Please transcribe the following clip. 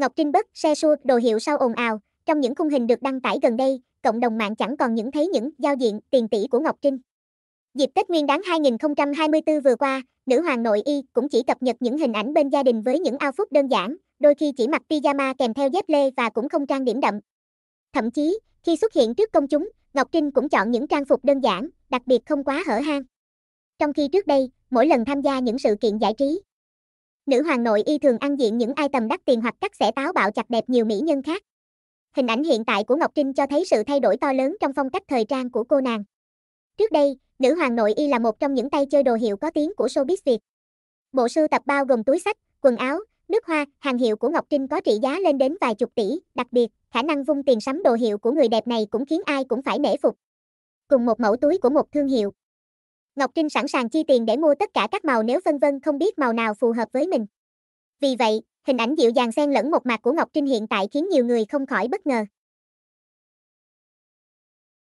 Ngọc Trinh Bất, xe xua, đồ hiệu sau ồn ào, trong những khung hình được đăng tải gần đây, cộng đồng mạng chẳng còn những thấy những giao diện tiền tỷ của Ngọc Trinh. Dịp Tết Nguyên đán 2024 vừa qua, nữ hoàng nội y cũng chỉ cập nhật những hình ảnh bên gia đình với những ao phút đơn giản, đôi khi chỉ mặc pyjama kèm theo dép lê và cũng không trang điểm đậm. Thậm chí, khi xuất hiện trước công chúng, Ngọc Trinh cũng chọn những trang phục đơn giản, đặc biệt không quá hở hang. Trong khi trước đây, mỗi lần tham gia những sự kiện giải trí, Nữ hoàng nội y thường ăn diện những ai tầm đắt tiền hoặc cắt xẻ táo bạo chặt đẹp nhiều mỹ nhân khác. Hình ảnh hiện tại của Ngọc Trinh cho thấy sự thay đổi to lớn trong phong cách thời trang của cô nàng. Trước đây, nữ hoàng nội y là một trong những tay chơi đồ hiệu có tiếng của showbiz Việt. Bộ sưu tập bao gồm túi sách, quần áo, nước hoa, hàng hiệu của Ngọc Trinh có trị giá lên đến vài chục tỷ, đặc biệt, khả năng vung tiền sắm đồ hiệu của người đẹp này cũng khiến ai cũng phải nể phục. Cùng một mẫu túi của một thương hiệu, Ngọc Trinh sẵn sàng chi tiền để mua tất cả các màu nếu vân vân không biết màu nào phù hợp với mình. Vì vậy, hình ảnh dịu dàng xen lẫn một mặt của Ngọc Trinh hiện tại khiến nhiều người không khỏi bất ngờ.